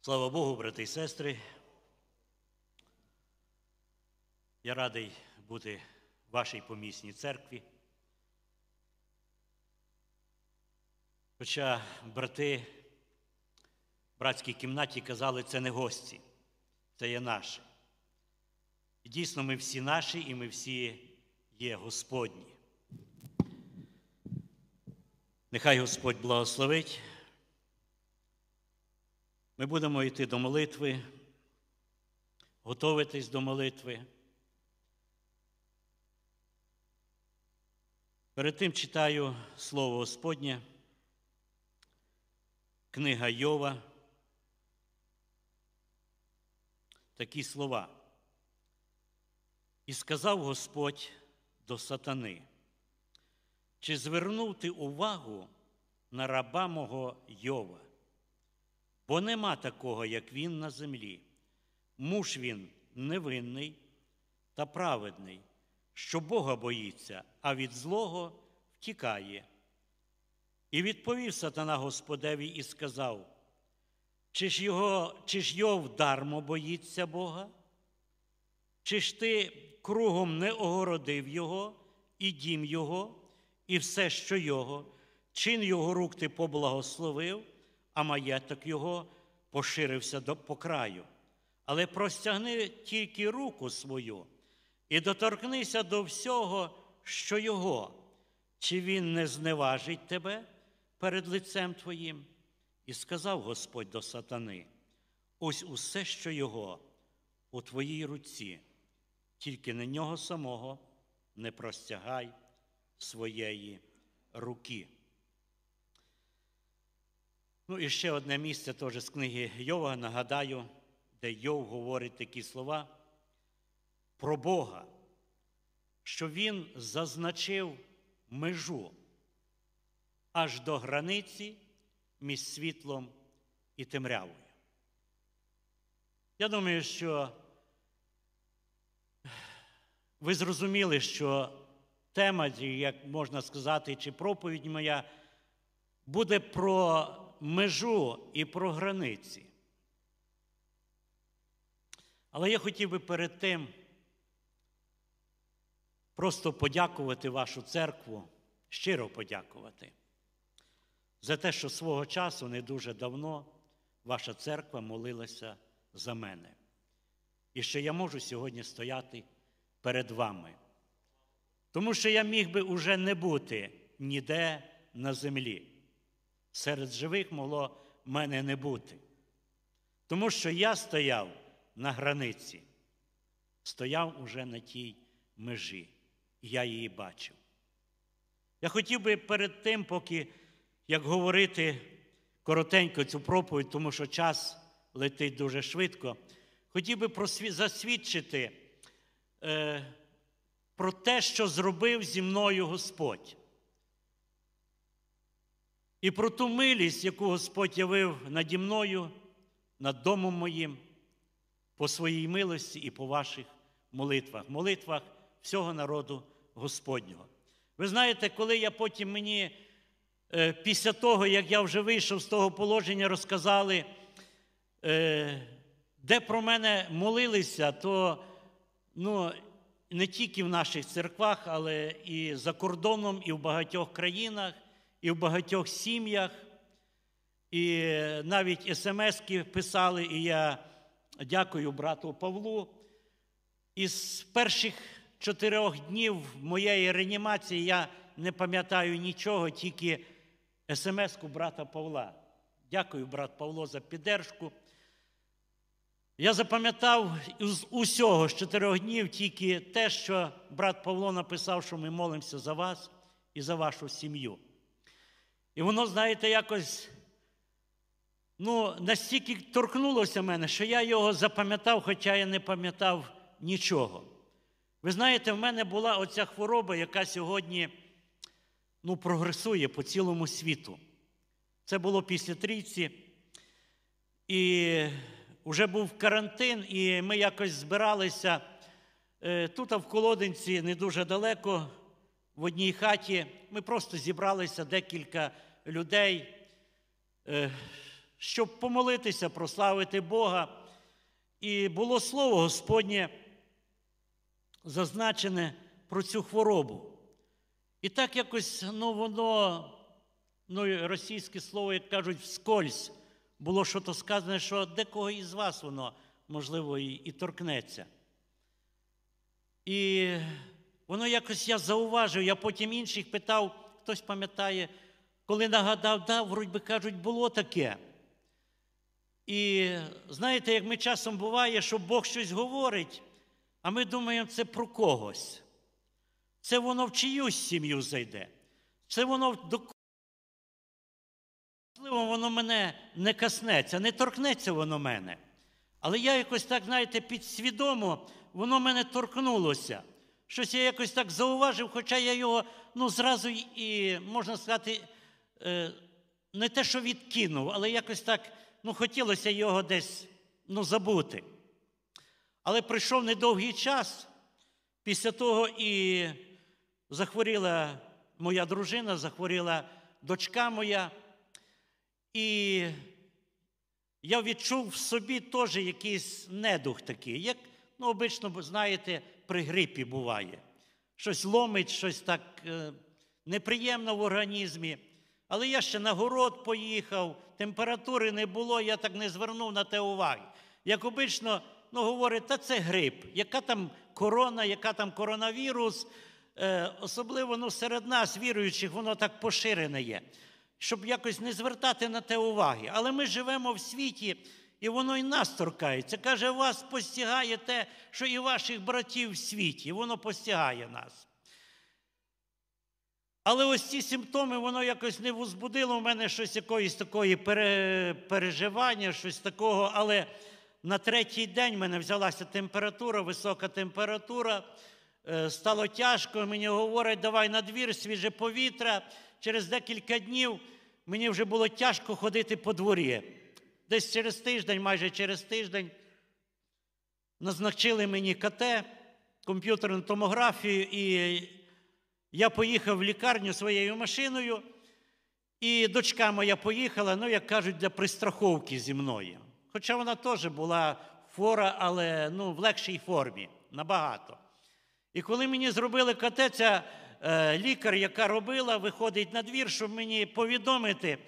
Слава Богу, брати і сестри. Я радий бути в вашій помісній церкві. Хоча брати в братській кімнаті казали, це не гості, це є наші. І дійсно, ми всі наші і ми всі є Господні. Нехай Господь благословить. Ми будемо йти до молитви, готуватись до молитви. Перед тим читаю Слово Господнє, книга Йова. Такі слова. І сказав Господь до сатани, чи звернув ти увагу на раба мого Йова? бо нема такого, як він на землі. Муж він невинний та праведний, що Бога боїться, а від злого втікає. І відповів сатана Господеві і сказав: Чи ж його, чи ж Йов дармо боїться Бога? Чи ж ти кругом не огородив Його і дім Його, і все, що Його, чин Його рук ти поблагословив? а маєток його поширився до, по краю. Але простягни тільки руку свою і доторкнися до всього, що його, чи він не зневажить тебе перед лицем твоїм? І сказав Господь до сатани: ось усе, що його у твоїй руці, тільки на нього самого не простягай своєї руки. Ну і ще одне місце теж з книги Йова, нагадаю, де Йов говорить такі слова про Бога, що Він зазначив межу аж до границі між світлом і темрявою. Я думаю, що ви зрозуміли, що тема, як можна сказати, чи проповідь моя буде про межу і про границі. Але я хотів би перед тим просто подякувати вашу церкву, щиро подякувати, за те, що свого часу не дуже давно ваша церква молилася за мене. І що я можу сьогодні стояти перед вами. Тому що я міг би уже не бути ніде на землі серед живих могло мене не бути. Тому що я стояв на границі, стояв уже на тій межі, і я її бачив. Я хотів би перед тим, поки як говорити коротенько цю проповідь, тому що час летить дуже швидко, хотів би просві... засвідчити е, про те, що зробив зі мною Господь і про ту милість, яку Господь явив наді мною, над домом моїм, по своїй милості і по ваших молитвах, молитвах всього народу Господнього. Ви знаєте, коли я потім мені, е, після того, як я вже вийшов з того положення, розказали, е, де про мене молилися, то ну, не тільки в наших церквах, але і за кордоном, і в багатьох країнах і в багатьох сім'ях, і навіть смски писали, і я дякую брату Павлу. Із перших чотирьох днів моєї реанімації я не пам'ятаю нічого, тільки смс-ку брата Павла. Дякую, брат Павло, за піддержку. Я запам'ятав з усього з чотирьох днів тільки те, що брат Павло написав, що ми молимося за вас і за вашу сім'ю. І воно, знаєте, якось ну, настільки торкнулося мене, що я його запам'ятав, хоча я не пам'ятав нічого. Ви знаєте, в мене була оця хвороба, яка сьогодні ну, прогресує по цілому світу. Це було після трійці. І вже був карантин, і ми якось збиралися е, тут, а в Колодинці, не дуже далеко, в одній хаті. Ми просто зібралися декілька людей, е, щоб помолитися, прославити Бога. І було слово Господнє зазначене про цю хворобу. І так якось ну, воно, ну, російське слово, як кажуть, вскользь було що-то сказане, що декого із вас воно, можливо, і, і торкнеться. І воно якось я зауважив, я потім інших питав, хтось пам'ятає коли нагадав, да, вроді би кажуть, було таке. І знаєте, як ми часом буває, що Бог щось говорить, а ми думаємо, це про когось. Це воно в чиюсь сім'ю зайде. Це воно до Можливо, воно мене не коснеться, не торкнеться воно мене. Але я якось так, знаєте, підсвідомо, воно мене торкнулося. Щось я якось так зауважив, хоча я його ну, зразу і, можна сказати, Е, не те, що відкинув, але якось так ну, хотілося його десь ну, забути. Але пройшов недовгий час, після того і захворіла моя дружина, захворіла дочка моя. І я відчув в собі теж якийсь недух такий, як ну, обично, знаєте, при грипі буває. Щось ломить, щось так е, неприємно в організмі. Але я ще на город поїхав, температури не було, я так не звернув на те уваги. Як обично, ну, говорить, та це грип, яка там корона, яка там коронавірус, е, особливо ну, серед нас, віруючих, воно так поширене є, щоб якось не звертати на те уваги. Але ми живемо в світі, і воно і нас торкається. Каже, вас постігає те, що і ваших братів в світі, воно постігає нас. Але ось ці симптоми, воно якось не возбудило в мене щось якоїсь такої пере... переживання, щось такого. Але на третій день в мене взялася температура, висока температура. Е, стало тяжко, мені говорять, давай на двір, свіже повітря. Через декілька днів мені вже було тяжко ходити по дворі. Десь через тиждень, майже через тиждень, назначили мені КТ, комп'ютерну томографію, і я поїхав в лікарню своєю машиною, і дочка моя поїхала, ну, як кажуть, для пристраховки зі мною. Хоча вона теж була фора, але ну, в легшій формі набагато. І коли мені зробили катеця, ця е, лікар, яка робила, виходить на двір, щоб мені повідомити,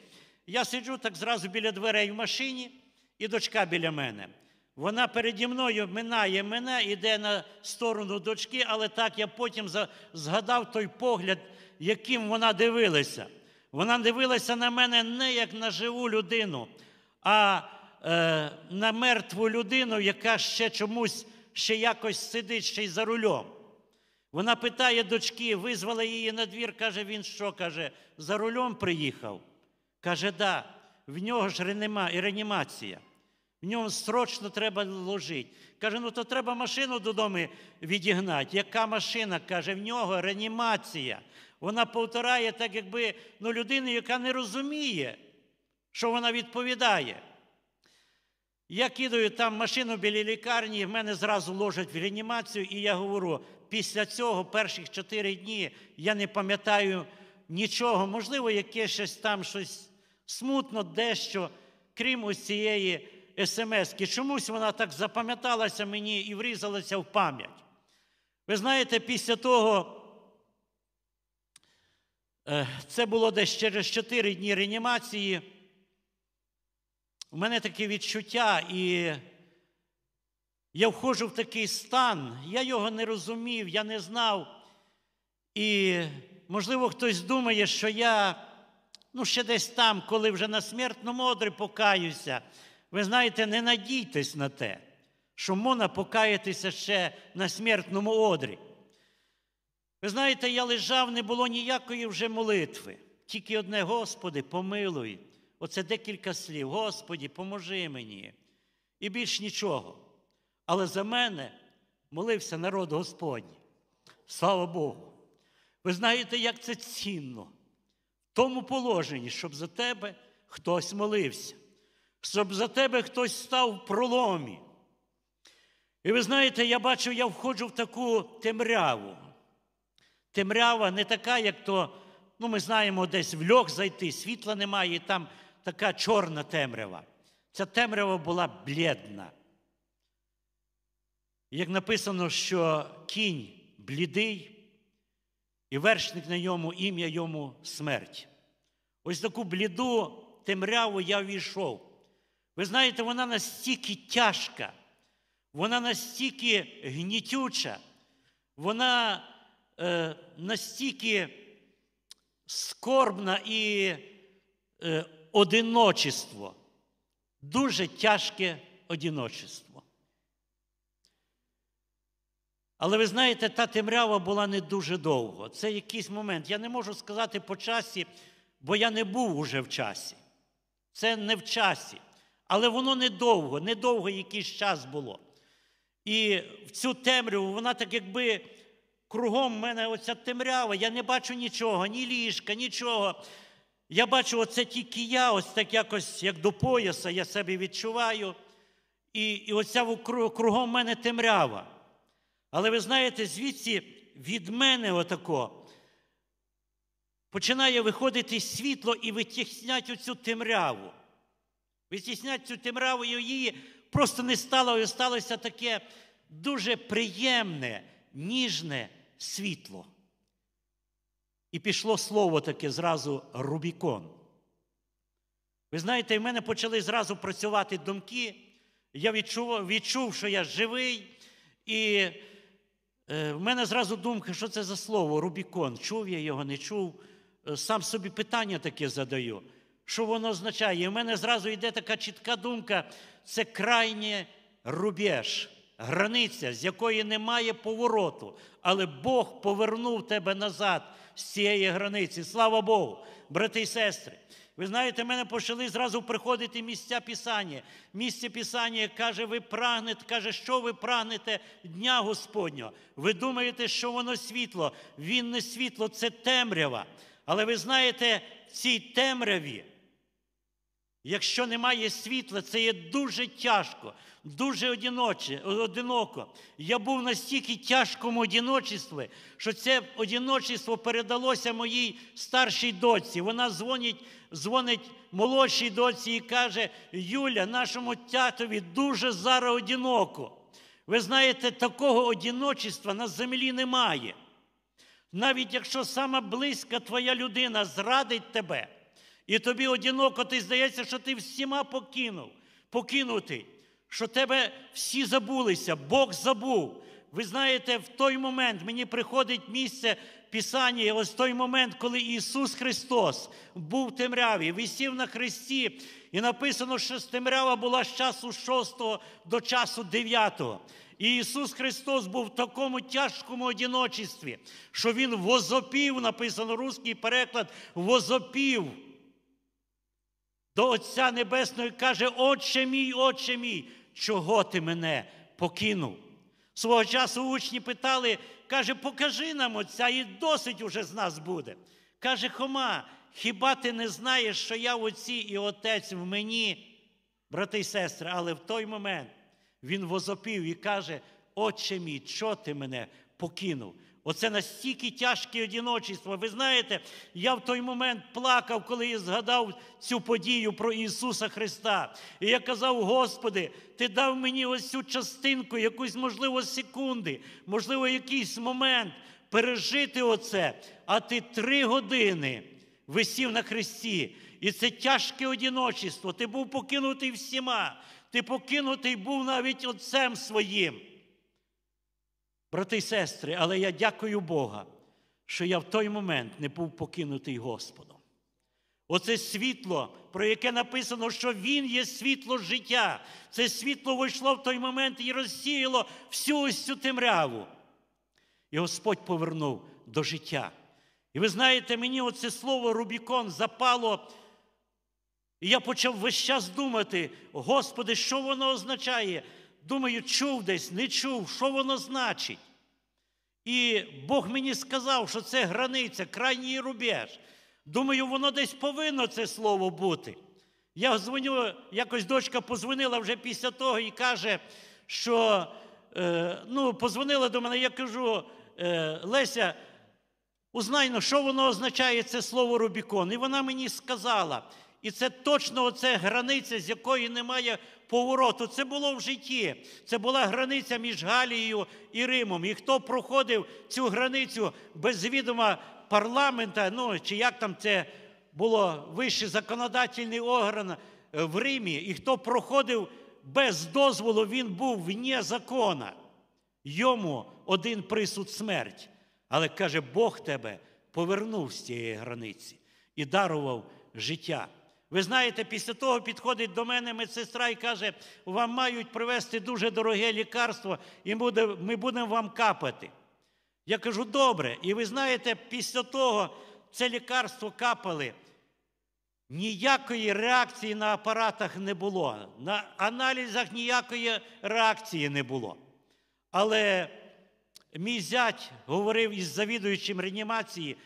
я сиджу так зразу біля дверей в машині, і дочка біля мене. Вона переді мною минає мене, іде на сторону дочки, але так я потім згадав той погляд, яким вона дивилася. Вона дивилася на мене не як на живу людину, а е, на мертву людину, яка ще чомусь ще якось сидить ще й за рулем. Вона питає дочки, визвала її на двір, каже, він що? каже, за рулем приїхав. Каже, да, в нього ж реніма, і реанімація. В ньому срочно треба ложити. Каже, ну то треба машину додому відігнати. Яка машина? Каже, в нього реанімація. Вона повторає так якби ну, людину, яка не розуміє, що вона відповідає. Я кидаю там машину біля лікарні, і в мене зразу ложать в реанімацію, і я говорю: після цього, перших чотири дні, я не пам'ятаю нічого. Можливо, яке щось там, щось смутно, дещо, крім ось цієї. Смс, смски. Чомусь вона так запам'яталася мені і врізалася в пам'ять. Ви знаєте, після того. Е, це було десь через 4 дні реанімації. У мене таке відчуття, і я входжу в такий стан, я його не розумів, я не знав. І, можливо, хтось думає, що я ну, ще десь там, коли вже на смертному одрі покаюся, ви знаєте, не надійтесь на те, що можна покаятися ще на смертному одрі. Ви знаєте, я лежав, не було ніякої вже молитви. Тільки одне, Господи, помилуй. Оце декілька слів. Господі, поможи мені. І більш нічого. Але за мене молився народ Господній. Слава Богу. Ви знаєте, як це цінно в тому положенні, щоб за тебе хтось молився щоб за тебе хтось став в проломі. І ви знаєте, я бачу, я входжу в таку темряву. Темрява не така, як то, ну ми знаємо, десь в льох зайти, світла немає, і там така чорна темрява. Ця темрява була блідна. Як написано, що кінь блідий, і вершник на ньому, ім'я йому смерть. Ось таку бліду темряву я війшов. Ви знаєте, вона настільки тяжка, вона настільки гнітюча, вона е, настільки скорбна і е, одиночество, дуже тяжке одиночество. Але ви знаєте, та темрява була не дуже довго. Це якийсь момент. Я не можу сказати по часі, бо я не був уже в часі. Це не в часі. Але воно недовго, недовго якийсь час було. І в цю темряву, вона так якби кругом мене оця темрява, я не бачу нічого, ні ліжка, нічого. Я бачу, оце тільки я, ось так якось, як до пояса, я себе відчуваю. І і оця кругом мене темрява. Але ви знаєте, звідси від мене отако починає виходити світло і витіснять оцю темряву. Витіснять цю темраву її просто не стало, і сталося таке дуже приємне, ніжне світло. І пішло слово таке зразу Рубікон. Ви знаєте, в мене почали зразу працювати думки. Я відчув, відчув що я живий, і е, в мене зразу думка, що це за слово Рубікон. Чув я його, не чув. Е, сам собі питання таке задаю що воно означає. І в мене зразу йде така чітка думка: це крайній рубеж, границя, з якої немає повороту. Але Бог повернув тебе назад з цієї границі. Слава Богу, брати і сестри. Ви знаєте, мене почали зразу приходити місця Писання. Місце Писання каже, ви прагнете, каже, що ви прагнете Дня Господнього. Ви думаєте, що воно світло. Він не світло, це темрява. Але ви знаєте, в цій темряві Якщо немає світла, це є дуже тяжко, дуже одиноче, одиноко. Я був настільки тяжкому одиночестві, що це одиночество передалося моїй старшій доці. Вона дзвонить дзвонить молодшій доці і каже: Юля, нашому тятові дуже зараз одиноко. Ви знаєте, такого одиночества на землі немає. Навіть якщо сама близька твоя людина зрадить тебе. І тобі одиноко, ти здається, що ти всіма покинув, покинутий, що тебе всі забулися, Бог забув. Ви знаєте, в той момент мені приходить місце Писання, ось той момент, коли Ісус Христос був в темряві, висів на хресті, і написано, що темрява була з часу 6 до часу дев'ятого. І Ісус Христос був в такому тяжкому одиночестві, що Він возопів, написано русський переклад, возопів до Отця Небесного і каже, Отче мій, Отче мій, чого ти мене покинув? Свого часу учні питали, каже, покажи нам Отця, і досить уже з нас буде. Каже Хома, хіба ти не знаєш, що я в Отці і Отець в мені, брати і сестри, але в той момент він возопів і каже, Отче мій, чого ти мене покинув? Оце настільки тяжке одіночество. Ви знаєте, я в той момент плакав, коли я згадав цю подію про Ісуса Христа. І я казав, Господи, Ти дав мені ось цю частинку, якусь, можливо, секунди, можливо, якийсь момент пережити оце. А ти три години висів на хресті. І це тяжке одіночество. Ти був покинутий всіма. Ти покинутий був навіть отцем своїм. Брати і сестри, але я дякую Бога, що я в той момент не був покинутий Господом. Оце світло, про яке написано, що Він є світло життя. Це світло вийшло в той момент і розсіяло всю ось цю темряву. І Господь повернув до життя. І ви знаєте, мені оце слово Рубікон запало. І я почав весь час думати, Господи, що воно означає? думаю, чув десь, не чув, що воно значить. І Бог мені сказав, що це границя, крайній рубеж. Думаю, воно десь повинно це слово бути. Я дзвоню, якось дочка позвонила вже після того і каже, що е, ну, позвонила до мене, я кажу, е, Леся, узнай, ну, що воно означає це слово Рубікон. І вона мені сказала, і це точно оце границя, з якої немає повороту. Це було в житті. Це була границя між Галією і Римом. І хто проходив цю границю без відома парламента, ну чи як там це було вищий законодательний орган е, в Римі, і хто проходив без дозволу, він був вне закона. Йому один присуд смерть. Але каже, Бог тебе повернув з цієї границі і дарував життя. Ви знаєте, після того підходить до мене медсестра і каже, вам мають привезти дуже дороге лікарство, і ми будемо вам капати. Я кажу, добре. І ви знаєте, після того це лікарство капали. Ніякої реакції на апаратах не було, на аналізах ніякої реакції не було. Але мій зять говорив із завідуючим реанімації,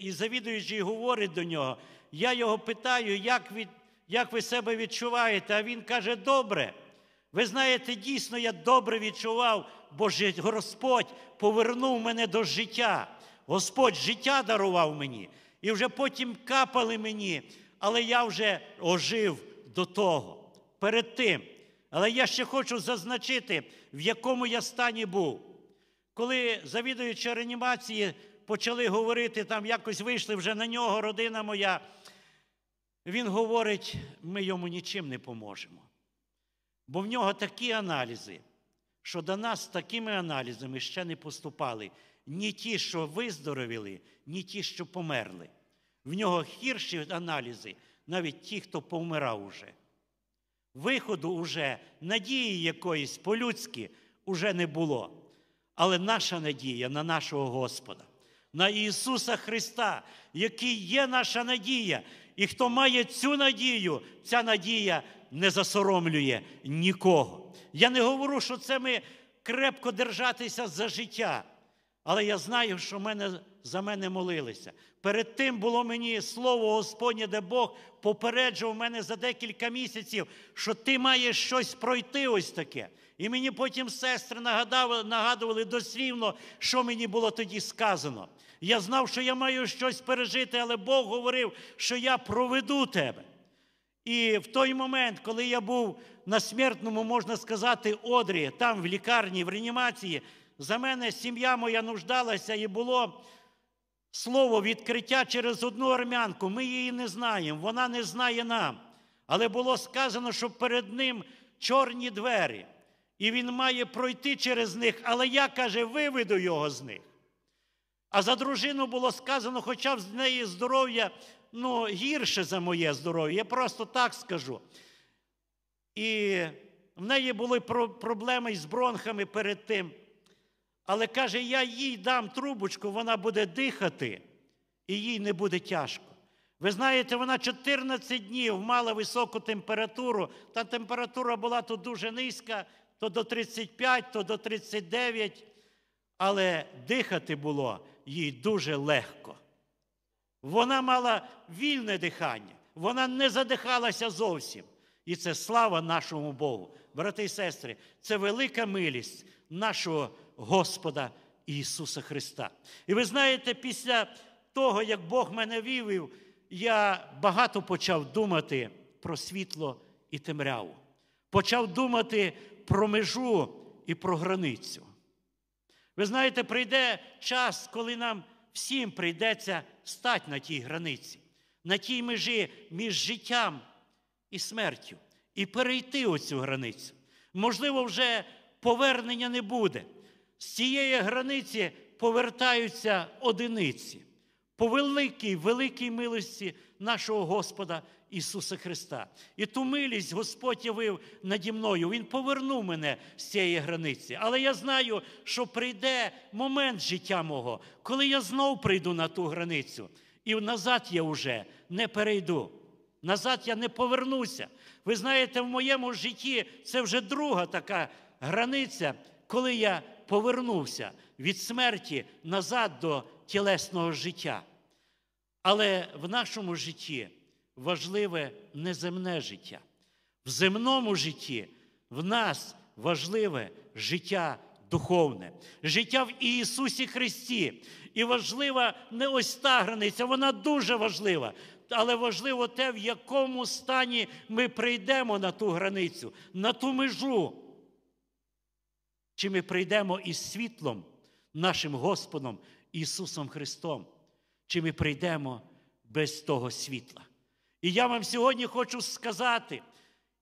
і завідуючий говорить до нього: я його питаю, як від, як ви себе відчуваєте? А він каже, добре. Ви знаєте, дійсно, я добре відчував, бо Господь повернув мене до життя. Господь життя дарував мені. І вже потім капали мені, але я вже ожив до того. Перед тим. Але я ще хочу зазначити, в якому я стані був. Коли завідуючі реанімації почали говорити, там якось вийшли вже на нього, родина моя. Він говорить, ми йому нічим не поможемо. Бо в нього такі аналізи, що до нас такими аналізами ще не поступали ні ті, що виздоровіли, ні ті, що померли. В нього гірші аналізи, навіть ті, хто повмирав уже. Виходу уже, надії якоїсь по-людськи уже не було. Але наша надія на нашого Господа, на Ісуса Христа, який є наша надія. І хто має цю надію, ця надія не засоромлює нікого. Я не говорю, що це ми крепко держатися за життя, але я знаю, що мене, за мене молилися. Перед тим було мені слово Господнє, де Бог попереджував мене за декілька місяців, що ти маєш щось пройти ось таке. І мені потім сестри нагадували дослівно, що мені було тоді сказано. Я знав, що я маю щось пережити, але Бог говорив, що я проведу тебе. І в той момент, коли я був на смертному, можна сказати, одрі, там в лікарні, в реанімації, за мене сім'я моя нуждалася і було. Слово відкриття через одну армянку, ми її не знаємо, вона не знає нам. Але було сказано, що перед ним чорні двері, і він має пройти через них. Але я каже, виведу його з них. А за дружину було сказано, хоча в неї здоров'я ну, гірше за моє здоров'я, я просто так скажу. І в неї були проблеми з бронхами перед тим. Але каже, я їй дам трубочку, вона буде дихати, і їй не буде тяжко. Ви знаєте, вона 14 днів мала високу температуру, та температура була тут дуже низька, то до 35, то до 39, але дихати було їй дуже легко. Вона мала вільне дихання, вона не задихалася зовсім. І це слава нашому Богу. Брати і сестри, це велика милість нашого Господа Ісуса Христа. І ви знаєте, після того, як Бог мене вівів, я багато почав думати про світло і темряву. Почав думати про межу і про границю. Ви знаєте, прийде час, коли нам всім прийдеться стати на тій границі, на тій межі між життям і смертю, і перейти оцю границю. Можливо, вже повернення не буде. З цієї границі повертаються одиниці по великій, великій милості нашого Господа Ісуса Христа. І ту милість Господь явив наді мною. Він повернув мене з цієї границі. Але я знаю, що прийде момент життя мого, коли я знов прийду на ту границю. І назад я вже не перейду. Назад я не повернуся. Ви знаєте, в моєму житті це вже друга така границя, коли я повернувся від смерті назад до тілесного життя. Але в нашому житті важливе не земне життя. В земному житті в нас важливе життя духовне, життя в Ісусі Христі. І важлива не ось та границя, вона дуже важлива. Але важливо те, в якому стані ми прийдемо на ту границю, на ту межу. Чи ми прийдемо із світлом, нашим Господом Ісусом Христом, чи ми прийдемо без того світла. І я вам сьогодні хочу сказати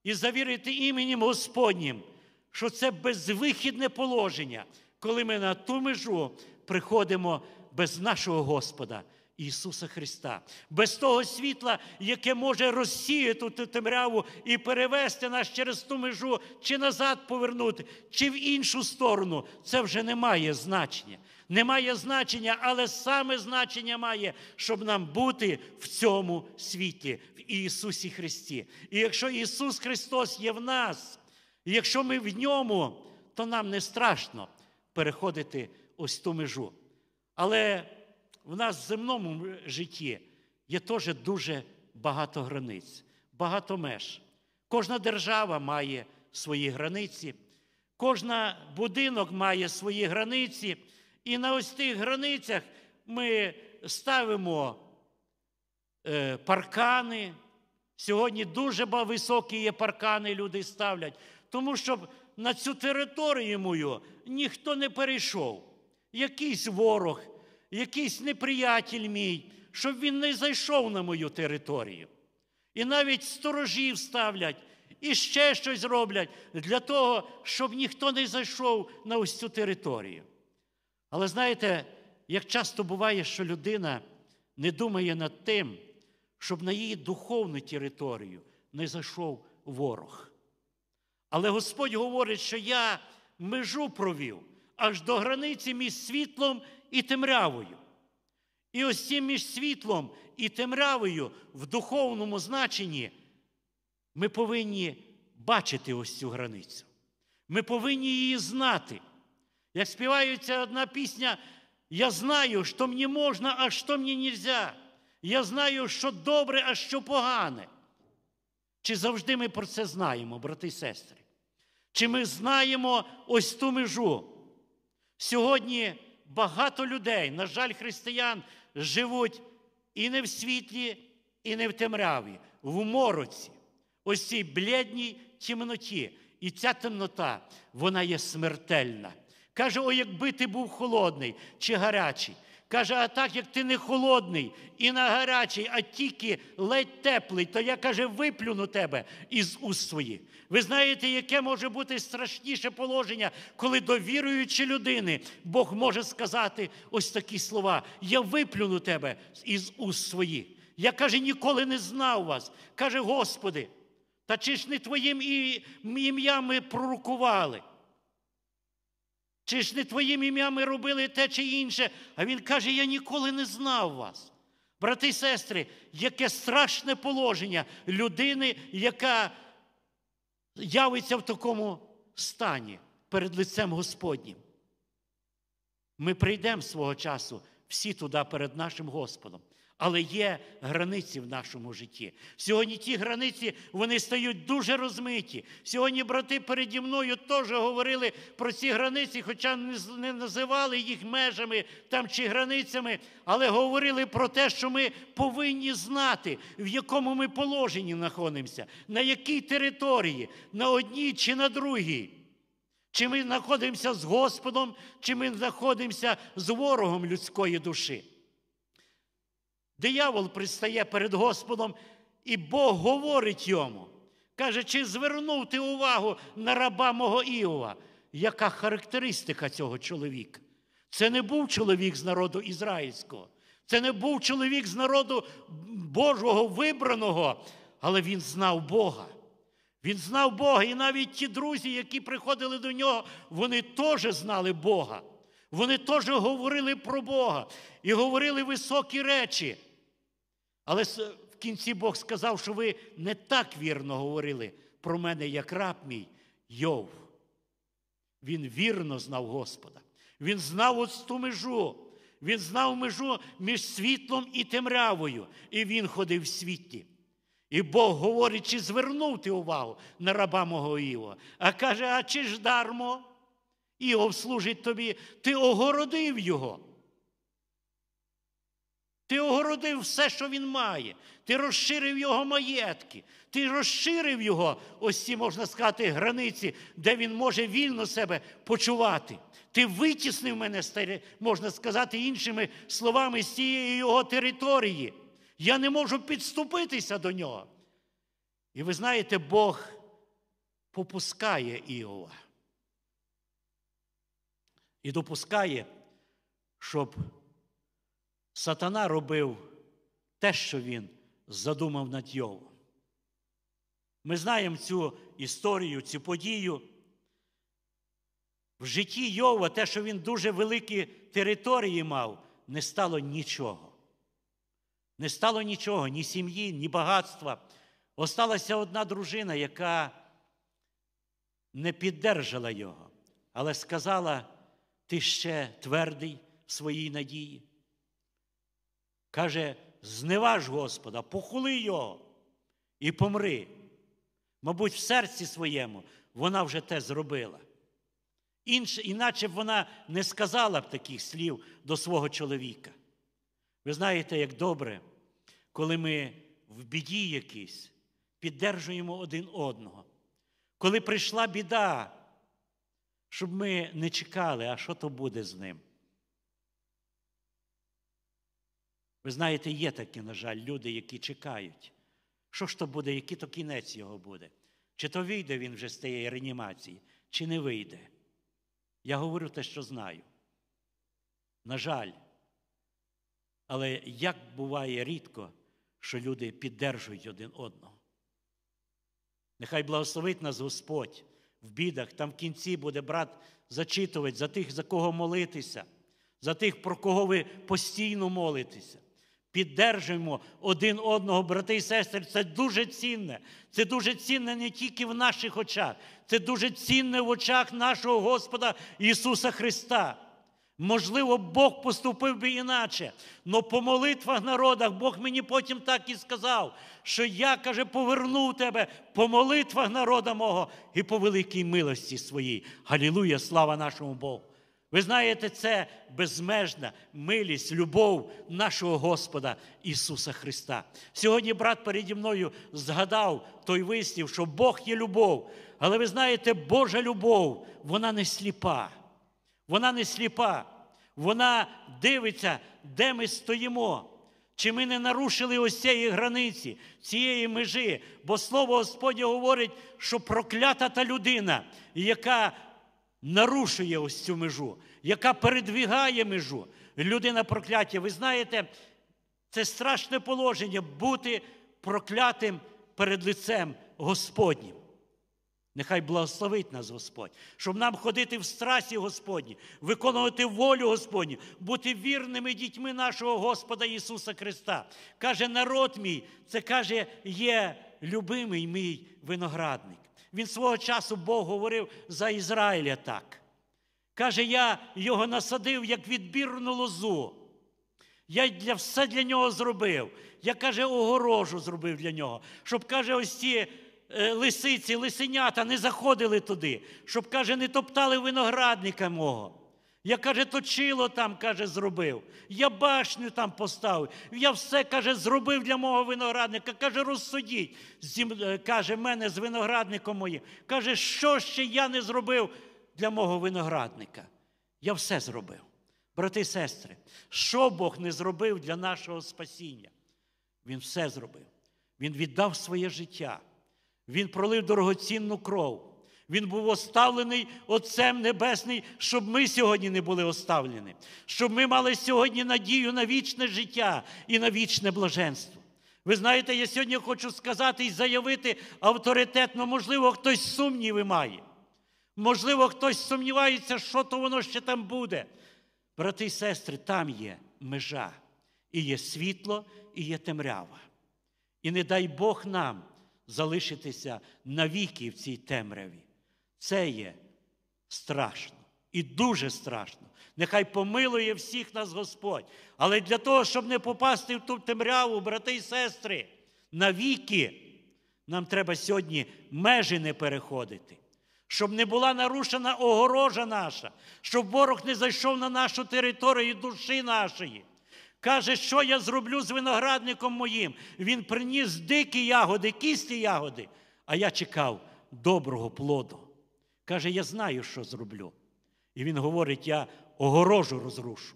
і завірити іменем Господнім, що це безвихідне положення, коли ми на ту межу приходимо без нашого Господа. Ісуса Христа, без того світла, яке може розсіяти ту темряву і перевести нас через ту межу, чи назад повернути, чи в іншу сторону, це вже не має значення не має значення, але саме значення має, щоб нам бути в цьому світі, в Ісусі Христі. І якщо Ісус Христос є в нас, і якщо ми в ньому, то нам не страшно переходити ось ту межу. Але в нас в земному житті є теж дуже багато границь, багато меж. Кожна держава має свої границі, кожна будинок має свої границі. І на ось тих границях ми ставимо е, паркани. Сьогодні дуже високі є паркани, люди ставлять, тому що на цю територію мою ніхто не перейшов. Якийсь ворог, якийсь неприятель мій, щоб він не зайшов на мою територію. І навіть сторожів ставлять, і ще щось роблять для того, щоб ніхто не зайшов на ось цю територію. Але знаєте, як часто буває, що людина не думає над тим, щоб на її духовну територію не зайшов ворог. Але Господь говорить, що я межу провів аж до границі між світлом і темрявою. І ось цим між світлом і темрявою в духовному значенні ми повинні бачити ось цю границю. Ми повинні її знати. Як співається одна пісня, я знаю, що мені можна, а що мені нельзя. Я знаю, що добре, а що погане. Чи завжди ми про це знаємо, брати і сестри? Чи ми знаємо ось ту межу? Сьогодні багато людей, на жаль, християн, живуть і не в світлі, і не в темряві, в мороці, ось цій блідній темноті. І ця темнота, вона є смертельна. Каже, о, якби ти був холодний чи гарячий. Каже, а так як ти не холодний і не гарячий, а тільки ледь теплий, то я каже, виплюну тебе із уст свої. Ви знаєте, яке може бути страшніше положення, коли довіруючи віруючої людини Бог може сказати ось такі слова: Я виплюну тебе із уст своїх. Я каже, ніколи не знав вас. Каже, Господи, та чи ж не твоїм ім'ям ми пророкували? Чи ж не твоїм ім'ями робили те чи інше? А він каже: Я ніколи не знав вас. Брати і сестри, яке страшне положення людини, яка явиться в такому стані перед лицем Господнім. Ми прийдемо свого часу всі туди перед нашим Господом. Але є границі в нашому житті. Сьогодні ті границі вони стають дуже розмиті. Сьогодні брати переді мною теж говорили про ці границі, хоча не називали їх межами там чи границями, але говорили про те, що ми повинні знати, в якому ми положенні знаходимося, на якій території, на одній чи на другій. Чи ми знаходимося з Господом, чи ми знаходимося з ворогом людської душі. Диявол пристає перед Господом, і Бог говорить йому. Каже, чи звернув ти увагу на раба мого Іова? Яка характеристика цього чоловіка? Це не був чоловік з народу ізраїльського, це не був чоловік з народу Божого вибраного, але він знав Бога. Він знав Бога. І навіть ті друзі, які приходили до нього, вони теж знали Бога. Вони теж говорили про Бога і говорили високі речі. Але в кінці Бог сказав, що ви не так вірно говорили про мене, як раб мій Йов. Він вірно знав Господа. Він знав от ту межу. Він знав межу між світлом і темрявою. І він ходив в світі. І Бог, говорить, чи звернув ти увагу на раба мого Іва, а каже: а чи ж дармо? Іов служить тобі, ти огородив його. Ти огородив все, що він має. Ти розширив його маєтки, ти розширив його, ось ці, можна сказати, границі, де він може вільно себе почувати. Ти витіснив мене, можна сказати, іншими словами, з цієї його території. Я не можу підступитися до нього. І ви знаєте, Бог попускає Іова і допускає, щоб сатана робив те, що він задумав над Йовом. Ми знаємо цю історію, цю подію. В житті Йова, те, що він дуже великі території мав, не стало нічого. Не стало нічого, ні сім'ї, ні багатства. Осталася одна дружина, яка не піддержала його, але сказала ти ще твердий в своїй надії. Каже, зневаж Господа, похули його і помри. Мабуть, в серці своєму вона вже те зробила. Інше, Іначе б вона не сказала б таких слів до свого чоловіка. Ви знаєте, як добре, коли ми в біді якісь піддержуємо один одного. Коли прийшла біда, щоб ми не чекали, а що то буде з ним. Ви знаєте, є такі, на жаль, люди, які чекають. Що ж то буде, який то кінець його буде? Чи то вийде він вже з тієї реанімації, чи не вийде? Я говорю те, що знаю. На жаль. Але як буває рідко, що люди піддержують один одного. Нехай благословить нас Господь в бідах. Там в кінці буде брат зачитувати за тих, за кого молитися, за тих, про кого ви постійно молитеся. Піддержуємо один одного, брати і сестри. Це дуже цінне. Це дуже цінне не тільки в наших очах, це дуже цінне в очах нашого Господа Ісуса Христа. Можливо, Бог поступив би іначе. але по молитвах народах Бог мені потім так і сказав, що я, каже, повернув тебе по молитвах народа мого і по великій милості своїй. Галілуя, слава нашому Богу! Ви знаєте, це безмежна милість, любов нашого Господа Ісуса Христа. Сьогодні брат переді мною згадав той вислів, що Бог є любов. Але ви знаєте, Божа любов, вона не сліпа. Вона не сліпа, вона дивиться, де ми стоїмо. Чи ми не нарушили ось цієї границі, цієї межі? Бо слово Господнє говорить, що проклята та людина, яка нарушує ось цю межу, яка передвігає межу. Людина прокляття. Ви знаєте, це страшне положення бути проклятим перед лицем Господнім. Нехай благословить нас Господь, щоб нам ходити в страсі Господні, виконувати волю Господню, бути вірними дітьми нашого Господа Ісуса Христа. Каже, народ мій, це каже, є любимий мій виноградник. Він свого часу Бог говорив за Ізраїля так. Каже, я його насадив як відбірну лозу. Я для, все для нього зробив. Я каже, огорожу зробив для нього, щоб каже, ось ці. Е, лисиці, лисенята не заходили туди, щоб, каже, не топтали виноградника мого. Я, каже, точило там, каже, зробив. Я башню там поставив. Я все, каже, зробив для мого виноградника. Каже, розсудіть. Зім, е, каже, мене з виноградником моїм. Каже, що ще я не зробив для мого виноградника? Я все зробив. Брати і сестри, що Бог не зробив для нашого спасіння? Він все зробив. Він віддав своє життя. Він пролив дорогоцінну кров. Він був оставлений Отцем Небесним, щоб ми сьогодні не були оставлені, щоб ми мали сьогодні надію на вічне життя і на вічне блаженство. Ви знаєте, я сьогодні хочу сказати і заявити авторитетно, можливо, хтось сумніви має. Можливо, хтось сумнівається, що то воно ще там буде. Брати і сестри, там є межа, і є світло, і є темрява. І не дай Бог нам залишитися навіки в цій темряві. Це є страшно і дуже страшно. Нехай помилує всіх нас Господь. Але для того, щоб не попасти в ту темряву, брати і сестри, навіки нам треба сьогодні межі не переходити. Щоб не була нарушена огорожа наша, щоб ворог не зайшов на нашу територію душі нашої. Каже, що я зроблю з виноградником моїм. Він приніс дикі ягоди, кісті ягоди, а я чекав доброго плоду. Каже, я знаю, що зроблю. І він говорить: я огорожу розрушу.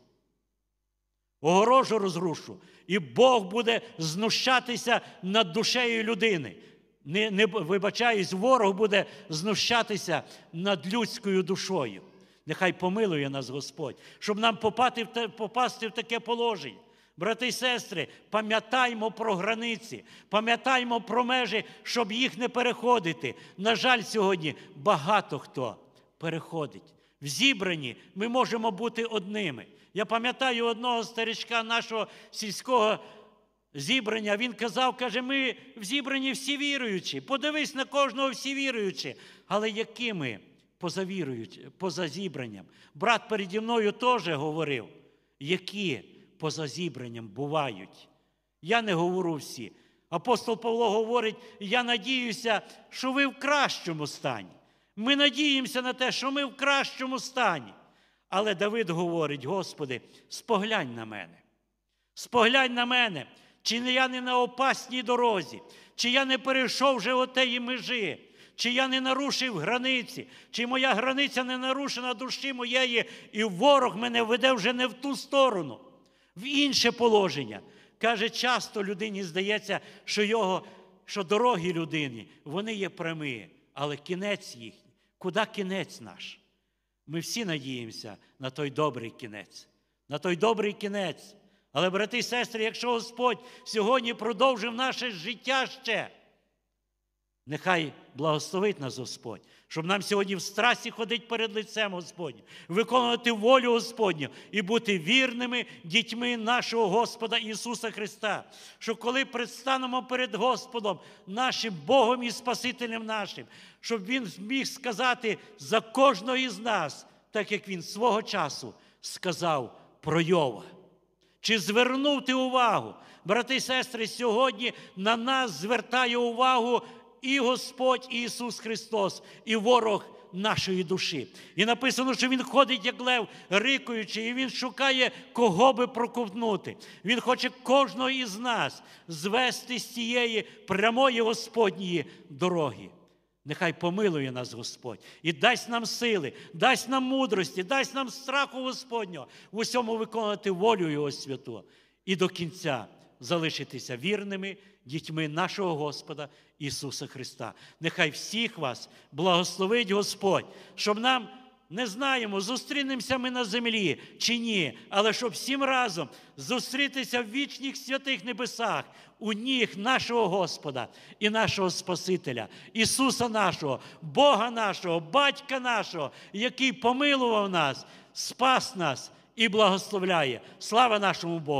Огорожу розрушу. І Бог буде знущатися над душею людини. Не, не Вибачаюсь, ворог буде знущатися над людською душою. Нехай помилує нас Господь, щоб нам попасти в таке положення. Брати і сестри, пам'ятаймо про границі, пам'ятаймо про межі, щоб їх не переходити. На жаль, сьогодні багато хто переходить. В зібранні ми можемо бути одними. Я пам'ятаю одного старичка нашого сільського зібрання. Він казав, каже, ми в зібранні всі віруючі. Подивись на кожного всі віруючі. Але якими позавірують, поза зібранням. Брат переді мною теж говорив, які поза зібранням бувають. Я не говорю всі. Апостол Павло говорить: я надіюся, що ви в кращому стані. Ми надіємося на те, що ми в кращому стані. Але Давид говорить: Господи, споглянь на мене. Споглянь на мене, чи не я не на опасній дорозі, чи я не перейшов вже отеї межі чи я не нарушив границі, чи моя границя не нарушена душі моєї, і ворог мене веде вже не в ту сторону, в інше положення. Каже, часто людині здається, що його, що дороги людини, вони є прямі, але кінець їхній. Куди кінець наш? Ми всі надіємося на той добрий кінець, на той добрий кінець. Але, брати і сестри, якщо Господь сьогодні продовжив наше життя ще, Нехай благословить нас Господь, щоб нам сьогодні в страсті ходить перед лицем Господнім, виконувати волю Господню і бути вірними дітьми нашого Господа Ісуса Христа. Що коли предстанемо перед Господом, нашим Богом і Спасителем нашим, щоб Він міг сказати за кожного із нас, так як Він свого часу сказав про Йова. Чи звернути увагу, брати і сестри, сьогодні на нас звертає увагу і Господь Ісус Христос, і ворог нашої душі. І написано, що Він ходить, як лев, рикуючи, і Він шукає, кого би проковтнути. Він хоче кожного із нас звести з тієї прямої Господньої дороги. Нехай помилує нас Господь і дасть нам сили, дасть нам мудрості, дасть нам страху Господнього в усьому виконувати волю Його святу і до кінця залишитися вірними дітьми нашого Господа Ісуса Христа. Нехай всіх вас благословить Господь, щоб нам не знаємо, зустрінемося ми на землі чи ні, але щоб всім разом зустрітися в вічних святих небесах у ніг нашого Господа і нашого Спасителя, Ісуса нашого, Бога нашого, Батька нашого, який помилував нас, спас нас і благословляє. Слава нашому Богу!